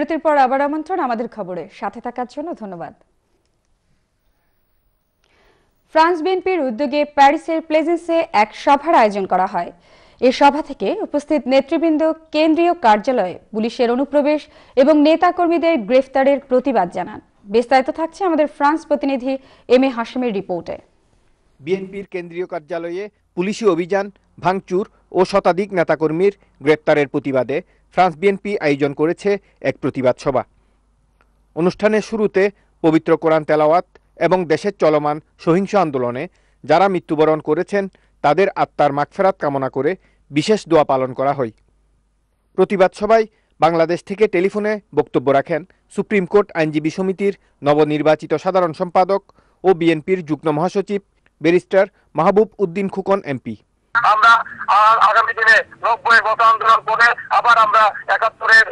বিরতির পর আবার আমন্ত্রণ আমাদের খবরে সাথে থাকার জন্য ধন্যবাদ ফ্রান্স বিএনপির উদ্যোগে প্যারিসের প্লেজেন্সে এক সভার আয়োজন করা হয় এ সভা থেকে উপস্থিত নেতৃবৃন্দ কেন্দ্রীয় কার্যালয়ে পুলিশের অনুপ্রবেশ এবং নেতাকর্মীদের গ্রেফতারের প্রতিবাদ জানান বিস্তারিত থাকছে আমাদের ফ্রান্স প্রতিনিধি এম এ হাসিমের রিপোর্টে বিএনপির কেন্দ্রীয় কার্যালয়ে পুলিশি অভিযান ভাঙচুর ও শতাধিক নেতাকর্মীর গ্রেপ্তারের প্রতিবাদে ফ্রান্স বিএনপি আয়োজন করেছে এক প্রতিবাদ সভা অনুষ্ঠানের শুরুতে পবিত্র কোরআন তেলাওয়াত এবং দেশের চলমান সহিংস আন্দোলনে যারা মৃত্যুবরণ করেছেন তাদের আত্মার মাগফেরাত কামনা করে বিশেষ দোয়া পালন করা হয় প্রতিবাদ সভায় বাংলাদেশ থেকে টেলিফোনে বক্তব্য রাখেন সুপ্রিম কোর্ট আইনজীবী সমিতির নবনির্বাচিত সাধারণ সম্পাদক ও বিএনপির যুগ্ম মহাসচিব ব্যারিস্টার মাহবুব উদ্দিন খুকন এমপি আমরা আগামী দিনে নব্বই মত আন্দোলন করে আবার আমরা একাত্তরের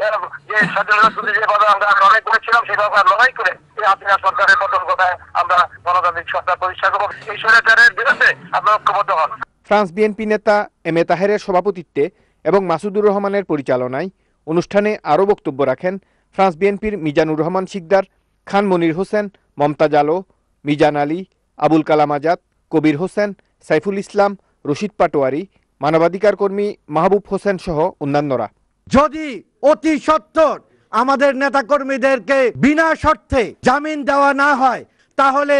যে স্বাধীনতা শুধু কথা আমরা লড়াই করেছিলাম সেভাবে লড়াই করে এই হাসিনা সরকারের পতন কথায় আমরা গণতান্ত্রিক সরকার প্রতিষ্ঠা করবো এই স্বৈরাচারের বিরুদ্ধে আমরা ঐক্যবদ্ধ হন ফ্রান্স বিএনপি নেতা এম এ তাহেরের সভাপতিত্বে এবং মাসুদুর রহমানের পরিচালনায় অনুষ্ঠানে আরও বক্তব্য রাখেন ফ্রান্স বিএনপির মিজানুর রহমান শিকদার খান মনির হোসেন মমতাজ আলো মিজান আলী আবুল কালাম আজাদ কবির হোসেন সাইফুল ইসলাম রশিদ পাটোয়ারি মানবাধিকার কর্মী মাহবুব হোসেন সহ অন্যান্যরা যদি অতি সত্তর আমাদের নেতাকর্মীদেরকে বিনা শর্তে জামিন দেওয়া না হয় তাহলে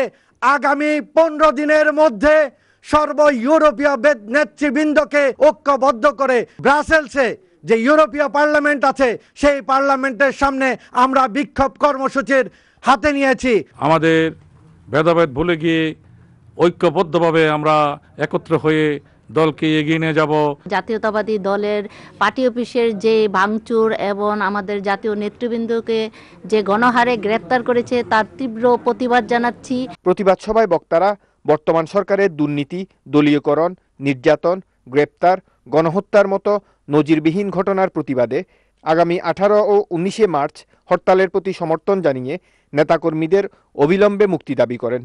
আগামী পনেরো দিনের মধ্যে সর্ব ইউরোপীয় নেতৃবৃন্দকে ঐক্যবদ্ধ করে ব্রাসেলসে যে ইউরোপীয় পার্লামেন্ট আছে সেই পার্লামেন্টের সামনে আমরা বিক্ষোভ কর্মসূচির হাতে নিয়েছি আমাদের ভেদাভেদ ভুলে গিয়ে ঐক্যবদ্ধভাবে আমরা একত্র হয়ে দলকে এগিয়ে নিয়ে যাব জাতীয়তাবাদী দলের পার্টি অফিসের যে ভাঙচুর এবং আমাদের জাতীয় নেতৃবৃন্দকে যে গণহারে গ্রেপ্তার করেছে তার তীব্র প্রতিবাদ জানাচ্ছি প্রতিবাদ সভায় বক্তারা বর্তমান সরকারের দুর্নীতি দলীয়করণ নির্যাতন গ্রেপ্তার গণহত্যার মতো নজিরবিহীন ঘটনার প্রতিবাদে আগামী আঠারো ও উনিশে মার্চ হরতালের প্রতি সমর্থন জানিয়ে নেতাকর্মীদের অবিলম্বে মুক্তি দাবি করেন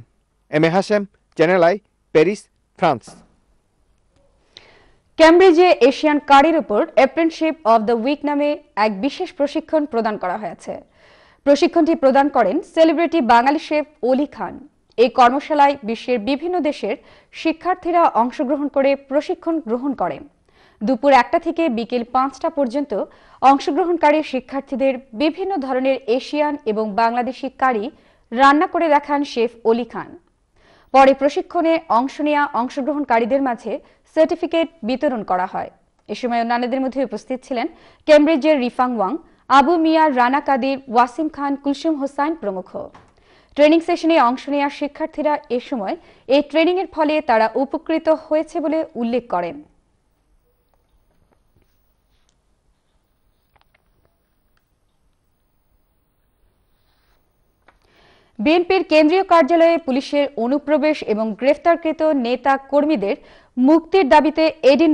M A Hashem channel I Paris France ক্যামব্রিজে এশিয়ান কারির উপর অ্যাপ্রেন্টশিপ অব দ্য উইক নামে এক বিশেষ প্রশিক্ষণ প্রদান করা হয়েছে প্রশিক্ষণটি প্রদান করেন সেলিব্রিটি বাঙালি শেফ অলি খান এই কর্মশালায় বিশ্বের বিভিন্ন দেশের শিক্ষার্থীরা অংশগ্রহণ করে প্রশিক্ষণ গ্রহণ করেন দুপুর একটা থেকে বিকেল পাঁচটা পর্যন্ত অংশগ্রহণকারী শিক্ষার্থীদের বিভিন্ন ধরনের এশিয়ান এবং বাংলাদেশি কারি রান্না করে দেখান শেফ অলি খান পরে প্রশিক্ষণে অংশ নেওয়া অংশগ্রহণকারীদের মাঝে সার্টিফিকেট বিতরণ করা হয় এ সময় অন্যান্যদের মধ্যে উপস্থিত ছিলেন কেমব্রিজের রিফাং ওয়াং আবু মিয়া রানা কাদির ওয়াসিম খান কুলসুম হোসাইন প্রমুখ ট্রেনিং সেশনে অংশ নেওয়া শিক্ষার্থীরা এ সময় এই ট্রেনিংয়ের ফলে তারা উপকৃত হয়েছে বলে উল্লেখ করেন বিএনপির কেন্দ্রীয় কার্যালয়ে পুলিশের অনুপ্রবেশ এবং গ্রেফতারকৃত নেতা কর্মীদের মুক্তির দাবিতে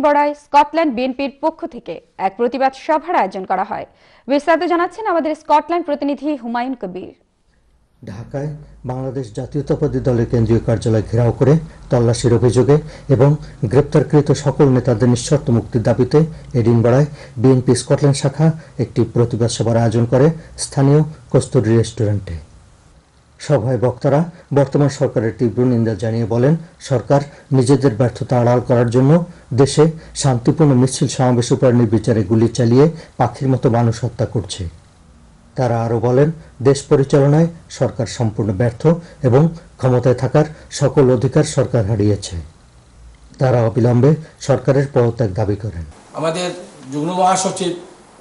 বড়ায় স্কটল্যান্ড বিএনপির পক্ষ থেকে এক প্রতিবাদ সভার আয়োজন করা হয় বিস্তারিত জানাচ্ছেন আমাদের স্কটল্যান্ড প্রতিনিধি হুমায়ুন কবির ঢাকায় বাংলাদেশ জাতীয়তাবাদী দলের কেন্দ্রীয় কার্যালয় ঘেরাও করে তল্লাশির অভিযোগে এবং গ্রেপ্তারকৃত সকল নেতাদের নিঃশর্ত মুক্তির দাবিতে বড়ায় বিএনপি স্কটল্যান্ড শাখা একটি প্রতিবাদ সভার আয়োজন করে স্থানীয় কস্তুরি রেস্টুরেন্টে সভায় বক্তারা বর্তমান সরকারের তীব্র নিন্দা জানিয়ে বলেন সরকার নিজেদের ব্যর্থতা আড়াল করার জন্য দেশে শান্তিপূর্ণ মিছিল সমাবেশ উপর নির্বিচারে গুলি চালিয়ে পাখির মতো মানুষ হত্যা করছে তারা আরও বলেন দেশ পরিচালনায় সরকার সম্পূর্ণ ব্যর্থ এবং ক্ষমতায় থাকার সকল অধিকার সরকার হারিয়েছে তারা অবিলম্বে সরকারের পদত্যাগ দাবি করেন আমাদের যুগ্ম মহাসচিব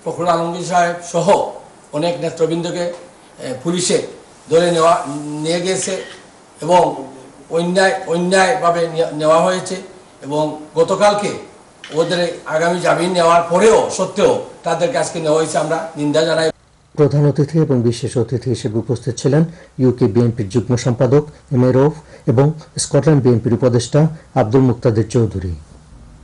ফখরুল আলমগীর সাহেব সহ অনেক নেতৃবৃন্দকে পুলিশে ধরে নেওয়া নিয়ে গেছে এবং অন্যায় অন্যায়ভাবে নেওয়া হয়েছে এবং গতকালকে ওদের আগামী জামিন নেওয়ার পরেও সত্ত্বেও তাদের কাছকে নেওয়া হয়েছে আমরা নিন্দা জানাই প্রধান অতিথি এবং বিশেষ অতিথি হিসেবে উপস্থিত ছিলেন ইউকে বিএনপির যুগ্ম সম্পাদক এম এ রফ এবং স্কটল্যান্ড বিএনপির উপদেষ্টা আব্দুল মুক্তাদের চৌধুরী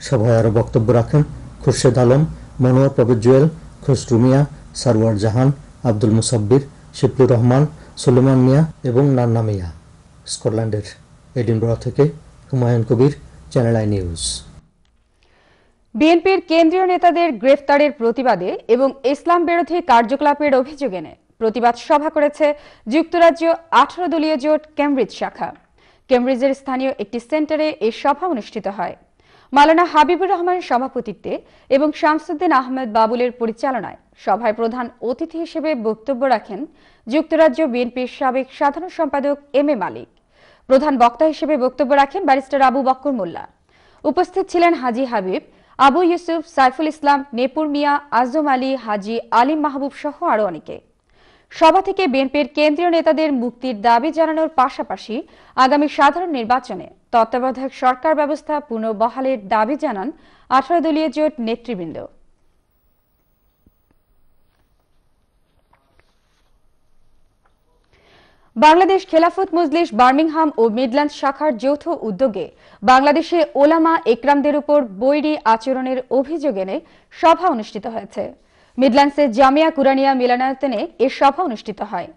সভায় আরও বক্তব্য রাখেন খুরশেদ আলম মনোয়ার প্রবেদ জুয়েল খসরুমিয়া সারওয়ার জাহান আব্দুল মুসাব্বির শিবলুর রহমান সুলেমান মিয়া এবং নান্না মিয়া স্কটল্যান্ডের এডিনব্রা থেকে Humayun Kabir channel I news বিএনপির কেন্দ্রীয় নেতাদের গ্রেফতারের প্রতিবাদে এবং ইসলাম বিরোধী কার্যকলাপের অভিযোগ এনে প্রতিবাদ সভা করেছে যুক্তরাজ্য আঠারো দলীয় জোট কেমব্রিজ শাখা কেমব্রিজের স্থানীয় একটি সেন্টারে এই সভা অনুষ্ঠিত হয় মালানা হাবিবুর রহমানের সভাপতিত্বে এবং শামসুদ্দিন আহমেদ বাবুলের পরিচালনায় সভায় প্রধান অতিথি হিসেবে বক্তব্য রাখেন যুক্তরাজ্য বিএনপির সাবেক সাধারণ সম্পাদক এম এ মালিক প্রধান বক্তা হিসেবে বক্তব্য রাখেন ব্যারিস্টার আবু বক্কর মোল্লা উপস্থিত ছিলেন হাজি হাবিব আবু ইউসুফ সাইফুল ইসলাম নেপুর মিয়া আজম আলী হাজি আলিম মাহবুব সহ আরও অনেকে সভা থেকে বিএনপির কেন্দ্রীয় নেতাদের মুক্তির দাবি জানানোর পাশাপাশি আগামী সাধারণ নির্বাচনে তত্ত্বাবধায়ক সরকার ব্যবস্থা পুনর্বহালের দাবি জানান আঠারো দলীয় জোট নেতৃবৃন্দ বাংলাদেশ খেলাফত মজলিস বার্মিংহাম ও মিডল্যান্ড শাখার যৌথ উদ্যোগে বাংলাদেশে ওলামা একরামদের উপর বৈরী আচরণের অভিযোগ এনে সভা অনুষ্ঠিত হয়েছে মিডল্যান্ডসে জামিয়া কুরানিয়া মিলনায়তনে এ সভা অনুষ্ঠিত হয়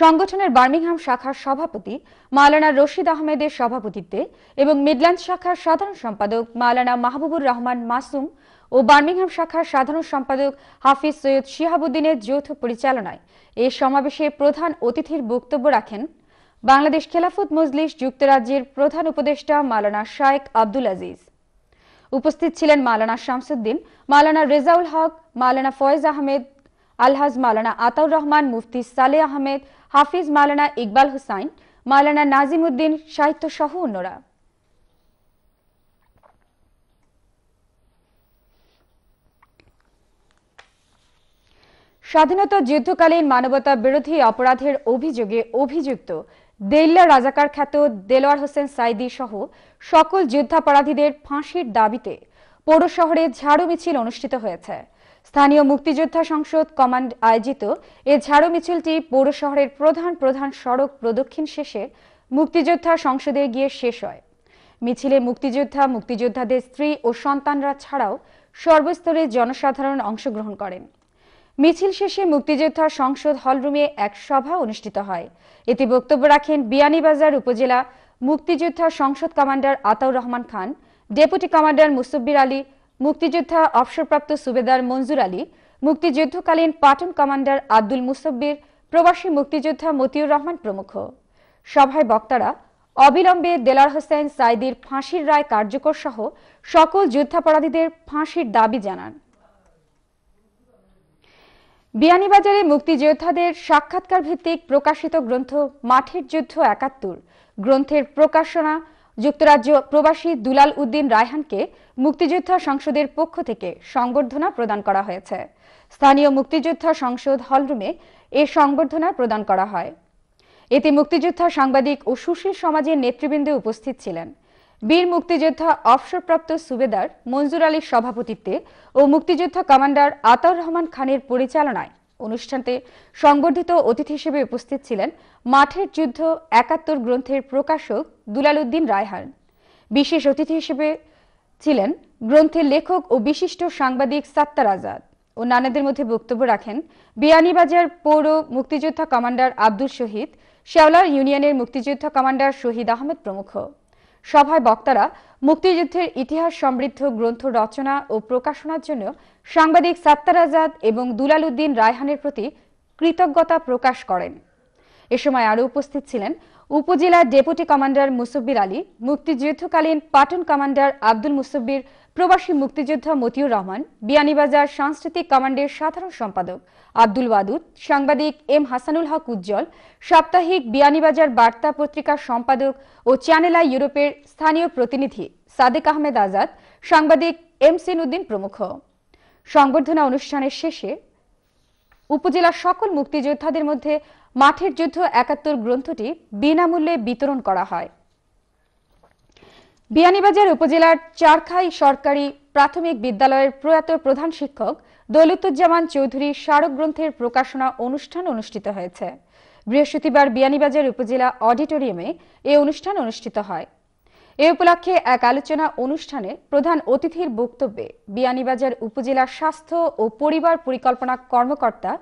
সংগঠনের বার্মিংহাম শাখার সভাপতি মালানা রশিদ আহমেদের সভাপতিত্বে এবং মিডল্যান্ড শাখার সাধারণ সম্পাদক মালানা মাহবুবুর রহমান মাসুম ও বার্মিংহাম শাখার সাধারণ সম্পাদক হাফিজ সৈয়দ শিহাবুদ্দিনের যৌথ পরিচালনায় এই সমাবেশে প্রধান অতিথির বক্তব্য রাখেন বাংলাদেশ খেলাফত মজলিস যুক্তরাজ্যের প্রধান উপদেষ্টা মালানা শায়েক আব্দুল আজিজ উপস্থিত ছিলেন মালানা শামসুদ্দিন মালানা রেজাউল হক মালানা ফয়েজ আহমেদ আলহাজ মালানা আতাউর রহমান মুফতি সালে আহমেদ হাফিজ মালানা ইকবাল হুসাইন মালানা নাজিম উদ্দিন সাহিত্য সহ অন্যরা স্বাধীনতা যুদ্ধকালীন মানবতা বিরোধী অপরাধের অভিযোগে অভিযুক্ত দেল্লা রাজাকার খ্যাত দেলোয়ার হোসেন সাইদি সহ সকল যুদ্ধাপরাধীদের ফাঁসির দাবিতে পৌর শহরে ঝাড়ু মিছিল অনুষ্ঠিত হয়েছে স্থানীয় মুক্তিযোদ্ধা সংসদ কমান্ড আয়োজিত এ ঝাড়ু মিছিলটি পৌর শহরের প্রধান প্রধান সড়ক প্রদক্ষিণ শেষে মুক্তিযোদ্ধা সংসদে গিয়ে শেষ হয় মিছিলে মুক্তিযোদ্ধা মুক্তিযোদ্ধাদের স্ত্রী ও সন্তানরা ছাড়াও সর্বস্তরে জনসাধারণ অংশগ্রহণ করেন মিছিল শেষে মুক্তিযোদ্ধা সংসদ হলরুমে এক সভা অনুষ্ঠিত হয় এতে বক্তব্য রাখেন বিয়ানীবাজার উপজেলা মুক্তিযোদ্ধা সংসদ commander Ataur Rahman Khan deputy commander Musabbir Ali মুক্তিযোদ্ধা অবসরপ্রাপ্ত সুবেদার মঞ্জুর আলী মুক্তিযুদ্ধকালীন পাটন কমান্ডার আব্দুল মুসব্বির প্রবাসী মুক্তিযোদ্ধা মতিউর রহমান প্রমুখ সভায় বক্তারা অবিলম্বে দেলার হোসেন সাইদির ফাঁসির রায় কার্যকর সহ সকল যুদ্ধাপরাধীদের ফাঁসির দাবি জানান বিয়ানীবাজারে মুক্তিযোদ্ধাদের সাক্ষাৎকার ভিত্তিক প্রকাশিত গ্রন্থ মাঠের যুদ্ধ একাত্তর গ্রন্থের প্রকাশনা যুক্তরাজ্য প্রবাসী দুলাল উদ্দিন রায়হানকে মুক্তিযোদ্ধা সংসদের পক্ষ থেকে সংবর্ধনা প্রদান করা হয়েছে স্থানীয় মুক্তিযোদ্ধা সংসদ হলরুমে এ সংবর্ধনা প্রদান করা হয় এতে মুক্তিযোদ্ধা সাংবাদিক ও সুশীল সমাজের নেতৃবৃন্দে উপস্থিত ছিলেন বীর মুক্তিযোদ্ধা অবসরপ্রাপ্ত সুবেদার মঞ্জুর আলীর সভাপতিত্বে ও মুক্তিযোদ্ধা কমান্ডার আতাউর রহমান খানের পরিচালনায় অনুষ্ঠানতে সংবর্ধিত অতিথি হিসেবে উপস্থিত ছিলেন মাঠের যুদ্ধ একাত্তর গ্রন্থের প্রকাশক দুলালুদ্দিন রায়হান বিশেষ অতিথি হিসেবে ছিলেন গ্রন্থের লেখক ও বিশিষ্ট সাংবাদিক সাত্তার আজাদ ও নানাদের মধ্যে বক্তব্য রাখেন বিয়ানীবাজার পৌর মুক্তিযোদ্ধা কমান্ডার আব্দুল শহীদ শেওলার ইউনিয়নের মুক্তিযোদ্ধা কমান্ডার শহীদ আহমেদ প্রমুখ সভায় বক্তারা মুক্তিযুদ্ধের ইতিহাস সমৃদ্ধ গ্রন্থ রচনা ও প্রকাশনার জন্য সাংবাদিক সাত্তার আজাদ এবং দুলাল উদ্দিন রায়হানের প্রতি কৃতজ্ঞতা প্রকাশ করেন এ সময় আরও উপস্থিত ছিলেন উপজেলা ডেপুটি কমান্ডার মুসব্বির আলী মুক্তিযুদ্ধকালীন পাটন কমান্ডার আব্দুল মুসব্বির প্রবাসী মুক্তিযোদ্ধা মতিউর রহমান বিয়ানীবাজার সাংস্কৃতিক কমান্ডের সাধারণ সম্পাদক আব্দুল ওয়াদুদ সাংবাদিক এম হাসানুল হক উজ্জ্বল সাপ্তাহিক বিয়ানীবাজার বার্তা পত্রিকার সম্পাদক ও চ্যানেলা ইউরোপের স্থানীয় প্রতিনিধি সাদেক আহমেদ আজাদ সাংবাদিক এম সিন উদ্দিন প্রমুখ সংবর্ধনা অনুষ্ঠানের শেষে উপজেলার সকল মুক্তিযোদ্ধাদের মধ্যে মাঠের যুদ্ধ একাত্তর গ্রন্থটি বিনামূল্যে বিতরণ করা হয় বিয়ানীবাজার উপজেলার চারখাই সরকারি প্রাথমিক বিদ্যালয়ের প্রয়াত প্রধান শিক্ষক দৌলতুজ্জামান চৌধুরী স্মারক গ্রন্থের প্রকাশনা অনুষ্ঠান অনুষ্ঠিত হয়েছে বৃহস্পতিবার বিয়ানীবাজার উপজেলা অডিটোরিয়ামে এ অনুষ্ঠান অনুষ্ঠিত হয় এ উপলক্ষে এক আলোচনা অনুষ্ঠানে প্রধান অতিথির বক্তব্যে বিয়ানীবাজার উপজেলা স্বাস্থ্য ও পরিবার পরিকল্পনা কর্মকর্তা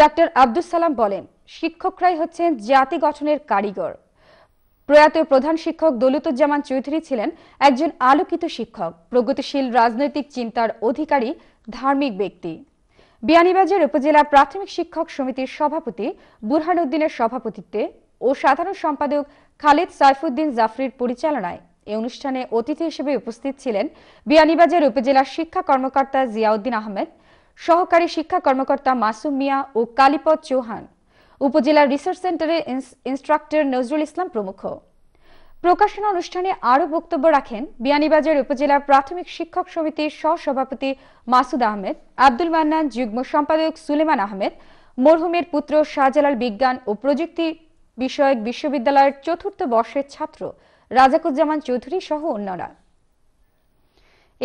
ডাক্তার আব্দুল সালাম বলেন শিক্ষকরাই হচ্ছেন জাতি গঠনের কারিগর প্রয়াত প্রধান শিক্ষক দলিতুজ্জামান চৌধুরী ছিলেন একজন আলোকিত শিক্ষক প্রগতিশীল রাজনৈতিক চিন্তার অধিকারী ধার্মিক ব্যক্তি বিয়ানীবাজার উপজেলা প্রাথমিক শিক্ষক সমিতির সভাপতি বুরহানুদ্দিনের সভাপতিত্বে ও সাধারণ সম্পাদক খালেদ সাইফুদ্দিন জাফরির পরিচালনায় এ অনুষ্ঠানে অতিথি হিসেবে উপস্থিত ছিলেন বিয়ানীবাজার উপজেলা শিক্ষা কর্মকর্তা জিয়াউদ্দিন আহমেদ সহকারী শিক্ষা কর্মকর্তা মাসুম মিয়া ও কালীপদ চৌহান উপজেলা রিসার্চ সেন্টারের ইনস্ট্রাক্টর নজরুল ইসলাম প্রমুখ প্রকাশনা অনুষ্ঠানে আরও বক্তব্য রাখেন বিয়ানীবাজার উপজেলা প্রাথমিক শিক্ষক সমিতির সহসভাপতি মাসুদ আহমেদ আব্দুল মান্নান যুগ্ম সম্পাদক সুলেমান আহমেদ মরহুমের পুত্র শাহজালাল বিজ্ঞান ও প্রযুক্তি বিষয়ক বিশ্ববিদ্যালয়ের চতুর্থ বর্ষের ছাত্র রাজাকুজ্জামান চৌধুরী সহ অন্যরা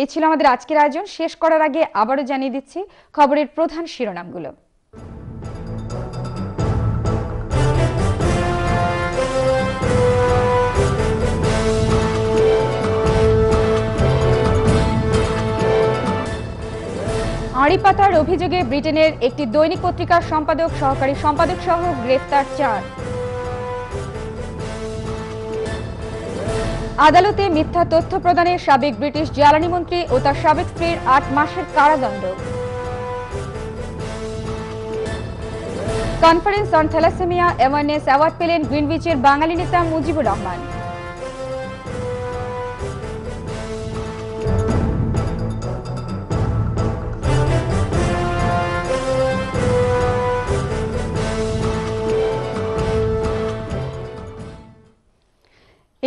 এ ছিল আমাদের আজকের আয়োজন শেষ করার আগে আবারও জানিয়ে দিচ্ছি খবরের প্রধান শিরোনামগুলো দাড়ি পাতার অভিযোগে ব্রিটেনের একটি দৈনিক পত্রিকার সম্পাদক সহকারী সম্পাদক সহ গ্রেফতার চার আদালতে মিথ্যা তথ্য প্রদানে সাবেক ব্রিটিশ জ্বালানি মন্ত্রী ও তার সাবেক স্ত্রীর আট মাসের কারাদণ্ড conference on thalassemia awareness award পেলেন গ্রিনবিচের বাঙালি নেতা মুজিবুর রহমান